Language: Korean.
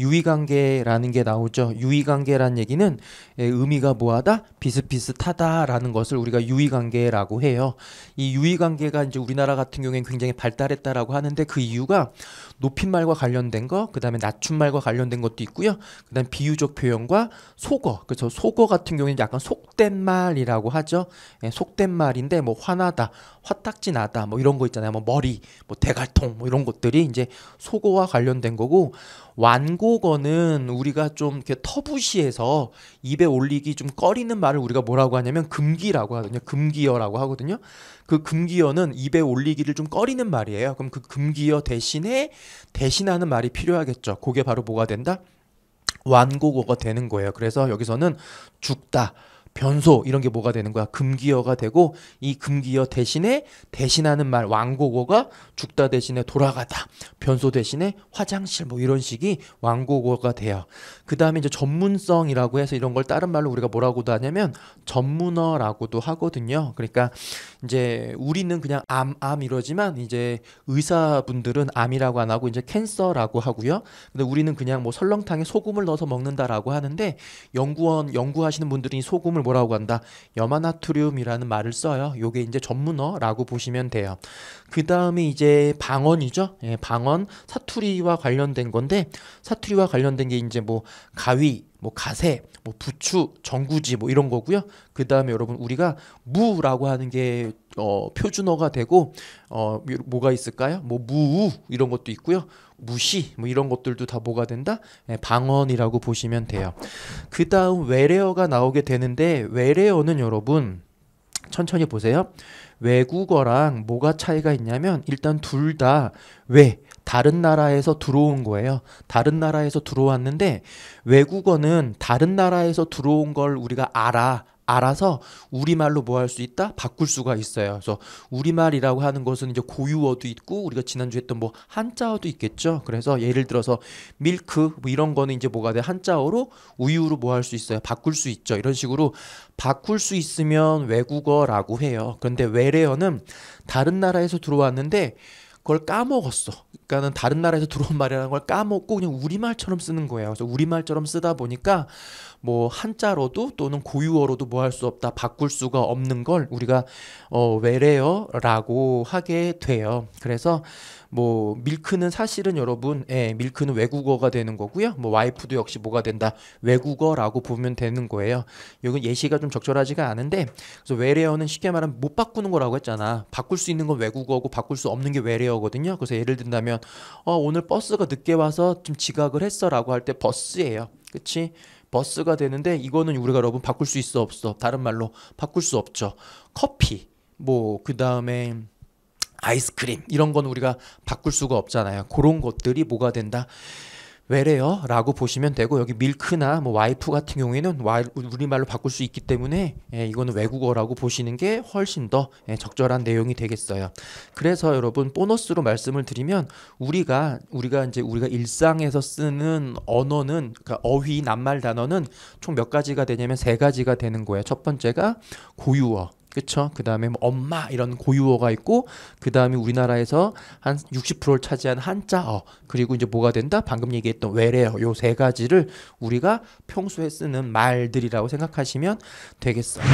유의관계라는 게 나오죠. 유의관계란 얘기는 예, 의미가 뭐하다 비슷비슷하다라는 것을 우리가 유의관계라고 해요. 이 유의관계가 이제 우리나라 같은 경우에는 굉장히 발달했다라고 하는데 그 이유가 높임말과 관련된 거, 그다음에 낮춤말과 관련된 것도 있고요. 그다음 에 비유적 표현과 속어, 그래서 속어 같은 경우에는 약간 속된 말이라고 하죠. 예, 속된 말인데 뭐 화나다, 화딱지 나다, 뭐 이런 거 있잖아요. 뭐 머리, 뭐 대갈통, 뭐 이런 것들이 이제 속어와 관련된 거고 완고 5억 원은 우리가 좀 이렇게 터부시해서 입에 올리기 좀 꺼리는 말을 우리가 뭐라고 하냐면 금기라고 하거든요. 금기어라고 하거든요. 그 금기어는 입에 올리기를 좀 꺼리는 말이에요. 그럼 그 금기어 대신에 대신하는 말이 필요하겠죠. 그게 바로 뭐가 된다? 완곡어가 되는 거예요. 그래서 여기서는 죽다. 변소 이런 게 뭐가 되는 거야? 금기어가 되고 이 금기어 대신에 대신하는 말왕고어가 죽다 대신에 돌아가다 변소 대신에 화장실 뭐 이런 식이 왕고어가 돼요. 그 다음에 이제 전문성이라고 해서 이런 걸 다른 말로 우리가 뭐라고도 하냐면 전문어라고도 하거든요. 그러니까 이제 우리는 그냥 암, 암 이러지만 이제 의사분들은 암이라고 안 하고 이제 캔서라고 하고요. 근데 우리는 그냥 뭐 설렁탕에 소금을 넣어서 먹는다라고 하는데 연구원 연구하시는 분들이 소금을 뭐라고 한다? 염화나트륨이라는 말을 써요. 요게 이제 전문어라고 보시면 돼요. 그 다음에 이제 방언이죠. 예, 방언 사투리와 관련된 건데 사투리와 관련된 게 이제 뭐 가위 뭐 가세, 뭐 부추, 정구지 뭐 이런 거고요. 그 다음에 여러분 우리가 무라고 하는 게 어, 표준어가 되고 어, 뭐가 있을까요? 뭐 무우 이런 것도 있고요. 무시 뭐 이런 것들도 다 뭐가 된다? 네, 방언이라고 보시면 돼요. 그 다음 외래어가 나오게 되는데 외래어는 여러분 천천히 보세요. 외국어랑 뭐가 차이가 있냐면 일단 둘다외 다른 나라에서 들어온 거예요. 다른 나라에서 들어왔는데 외국어는 다른 나라에서 들어온 걸 우리가 알아. 알아서 우리말로 뭐 할 수 있다? 바꿀 수가 있어요. 그래서 우리말이라고 하는 것은 이제 고유어도 있고 우리가 지난주에 했던 뭐 한자어도 있겠죠. 그래서 예를 들어서 밀크 뭐 이런 거는 이제 뭐가 돼? 한자어로 우유로 뭐 할 수 있어요? 바꿀 수 있죠. 이런 식으로 바꿀 수 있으면 외국어라고 해요. 그런데 외래어는 다른 나라에서 들어왔는데 그걸 까먹었어. 그러니까는 다른 나라에서 들어온 말이라는 걸 까먹고 그냥 우리말처럼 쓰는 거예요. 그래서 우리말처럼 쓰다 보니까 뭐 한자로도 또는 고유어로도 뭐 할 수 없다 바꿀 수가 없는 걸 우리가 어 외래어라고 하게 돼요. 그래서 뭐 밀크는 사실은 여러분 예, 밀크는 외국어가 되는 거고요. 뭐 와이프도 역시 뭐가 된다. 외국어라고 보면 되는 거예요. 이건 예시가 좀 적절하지가 않은데 그래서 외래어는 쉽게 말하면 못 바꾸는 거라고 했잖아. 바꿀 수 있는 건 외국어고 바꿀 수 없는 게 외래어거든요. 그래서 예를 든다면 그면어 오늘 버스가 늦게 와서 좀 지각을 했어라고 할 때 버스예요. 그치 버스가 되는데 이거는 우리가 여러분 바꿀 수 있어 없어 다른 말로 바꿀 수 없죠. 커피 뭐그 다음에 아이스크림 이런 건 우리가 바꿀 수가 없잖아요. 그런 것들이 뭐가 된다? 외래어 라고 보시면 되고 여기 밀크나 뭐 와이프 같은 경우에는 와, 우리말로 바꿀 수 있기 때문에 예, 이거는 외국어라고 보시는 게 훨씬 더 예, 적절한 내용이 되겠어요. 그래서 여러분 보너스로 말씀을 드리면 우리가 우리가 이제 우리가 일상에서 쓰는 언어는 그러니까 어휘 낱말 단어는 총 몇 가지가 되냐면 세 가지가 되는 거예요. 첫 번째가 고유어 그쵸? 그 다음에 뭐 엄마 이런 고유어가 있고 그 다음에 우리나라에서 한 60%를 차지한 한자어 그리고 이제 뭐가 된다? 방금 얘기했던 외래어 요세 가지를 우리가 평소에 쓰는 말들이라고 생각하시면 되겠어요.